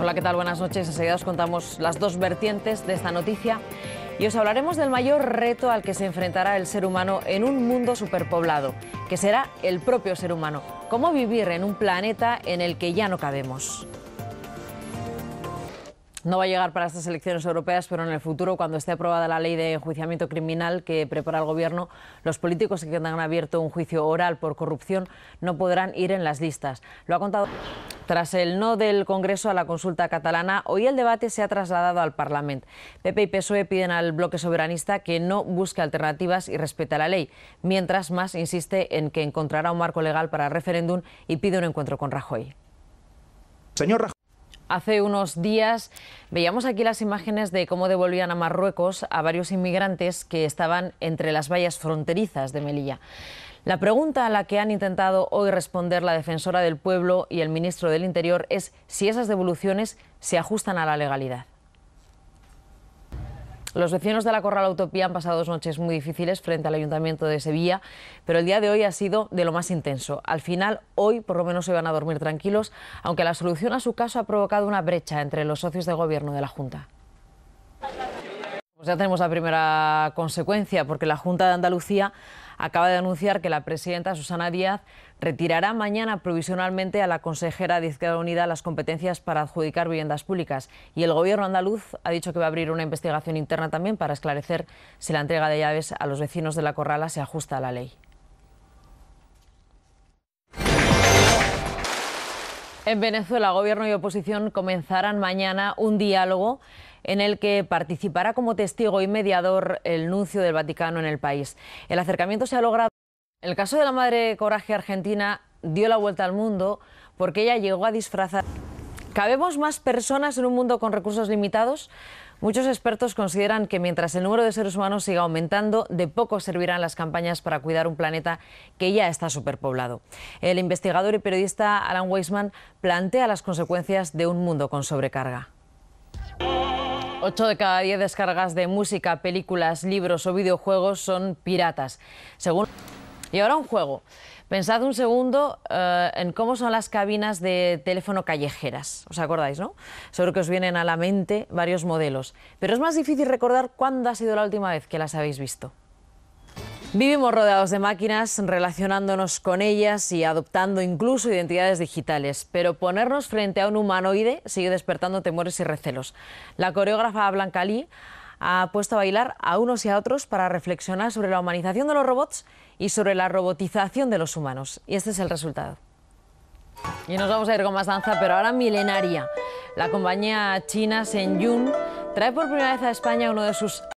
Hola, ¿qué tal? Buenas noches. Enseguida os contamos las dos vertientes de esta noticia y os hablaremos del mayor reto al que se enfrentará el ser humano en un mundo superpoblado, que será el propio ser humano. ¿Cómo vivir en un planeta en el que ya no cabemos? No va a llegar para estas elecciones europeas, pero en el futuro, cuando esté aprobada la ley de enjuiciamiento criminal que prepara el Gobierno, los políticos que tengan abierto un juicio oral por corrupción no podrán ir en las listas. Lo ha contado. Tras el no del Congreso a la consulta catalana, hoy el debate se ha trasladado al Parlamento. PP y PSOE piden al bloque soberanista que no busque alternativas y respete la ley, mientras más insiste en que encontrará un marco legal para el referéndum y pide un encuentro con Rajoy. Señor Rajoy. Hace unos días veíamos aquí las imágenes de cómo devolvían a Marruecos a varios inmigrantes que estaban entre las vallas fronterizas de Melilla. La pregunta a la que han intentado hoy responder la defensora del pueblo y el ministro del Interior es si esas devoluciones se ajustan a la legalidad. Los vecinos de la Corral Utopía han pasado dos noches muy difíciles frente al Ayuntamiento de Sevilla, pero el día de hoy ha sido de lo más intenso. Al final, hoy por lo menos se van a dormir tranquilos, aunque la solución a su caso ha provocado una brecha entre los socios de gobierno de la Junta. Pues ya tenemos la primera consecuencia, porque la Junta de Andalucía acaba de anunciar que la presidenta Susana Díaz retirará mañana provisionalmente a la consejera de Izquierda Unida las competencias para adjudicar viviendas públicas. Y el gobierno andaluz ha dicho que va a abrir una investigación interna también para esclarecer si la entrega de llaves a los vecinos de la Corrala se ajusta a la ley. En Venezuela, gobierno y oposición comenzarán mañana un diálogo en el que participará como testigo y mediador el nuncio del Vaticano en el país. El acercamiento se ha logrado. El caso de la madre Coraje Argentina dio la vuelta al mundo porque ella llegó a disfrazar. ¿Cabemos más personas en un mundo con recursos limitados? Muchos expertos consideran que mientras el número de seres humanos siga aumentando, de poco servirán las campañas para cuidar un planeta que ya está superpoblado. El investigador y periodista Alan Weisman plantea las consecuencias de un mundo con sobrecarga. 8 de cada 10 descargas de música, películas, libros o videojuegos son piratas. Según... Y ahora un juego. Pensad un segundo eh, en cómo son las cabinas de teléfono callejeras. ¿Os acordáis, no? Seguro que os vienen a la mente varios modelos. Pero es más difícil recordar cuándo ha sido la última vez que las habéis visto. Vivimos rodeados de máquinas, relacionándonos con ellas y adoptando incluso identidades digitales, pero ponernos frente a un humanoide sigue despertando temores y recelos. La coreógrafa Blanca Lee ha puesto a bailar a unos y a otros para reflexionar sobre la humanización de los robots y sobre la robotización de los humanos. Y este es el resultado. Y nos vamos a ir con más danza, pero ahora milenaria. La compañía china Senyun trae por primera vez a España uno de sus